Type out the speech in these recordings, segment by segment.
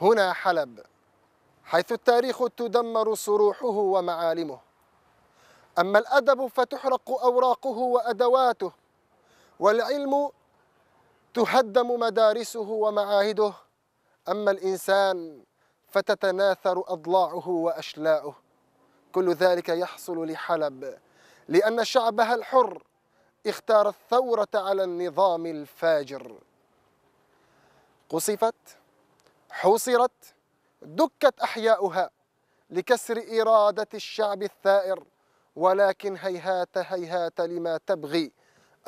هنا حلب حيث التاريخ تدمر صروحه ومعالمه أما الأدب فتحرق أوراقه وأدواته والعلم تهدم مدارسه ومعاهده أما الإنسان فتتناثر أضلاعه وأشلاؤه كل ذلك يحصل لحلب لأن شعبها الحر اختار الثورة على النظام الفاجر قصفت حوصرت دكت أحياؤها لكسر إرادة الشعب الثائر ولكن هيهات هيهات لما تبغي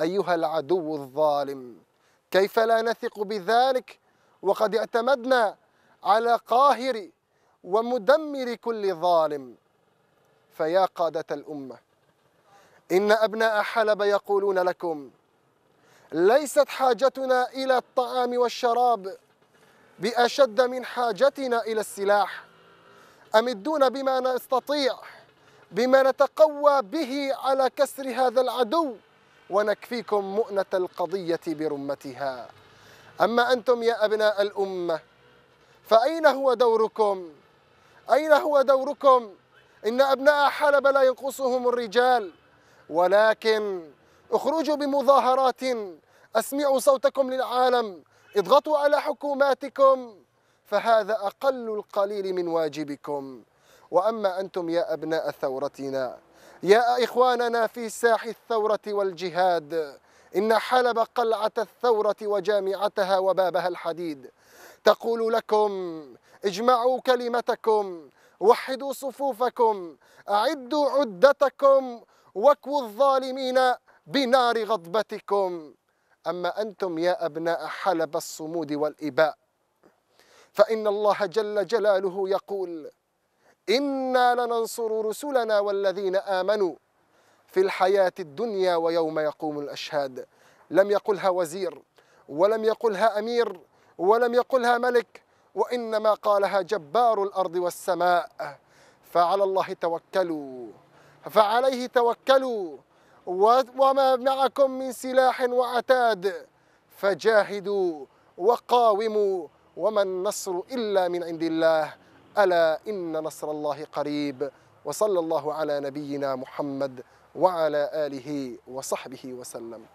أيها العدو الظالم كيف لا نثق بذلك وقد اعتمدنا على قاهر ومدمر كل ظالم فيا قادة الأمة إن أبناء حلب يقولون لكم ليست حاجتنا إلى الطعام والشراب بأشد من حاجتنا إلى السلاح أمدونا بما نستطيع بما نتقوى به على كسر هذا العدو ونكفيكم مؤنة القضية برمتها أما أنتم يا أبناء الأمة فأين هو دوركم؟ أين هو دوركم؟ إن أبناء حلب لا ينقصهم الرجال ولكن اخرجوا بمظاهرات أسمعوا صوتكم للعالم اضغطوا على حكوماتكم فهذا أقل القليل من واجبكم وأما أنتم يا أبناء ثورتنا يا إخواننا في ساح الثورة والجهاد إن حلب قلعة الثورة وجامعتها وبابها الحديد تقول لكم اجمعوا كلمتكم وحدوا صفوفكم أعدوا عدتكم واكووا الظالمين بنار غضبتكم أما أنتم يا أبناء حلب الصمود والإباء فإن الله جل جلاله يقول إنا لننصر رسلنا والذين آمنوا في الحياة الدنيا ويوم يقوم الأشهاد لم يقلها وزير ولم يقلها أمير ولم يقلها ملك وإنما قالها جبار الأرض والسماء فعلى الله توكلوا فعليه توكلوا وما معكم من سلاح وعتاد فجاهدوا وقاوموا وما النصر إلا من عند الله ألا إن نصر الله قريب وصلى الله على نبينا محمد وعلى آله وصحبه وسلم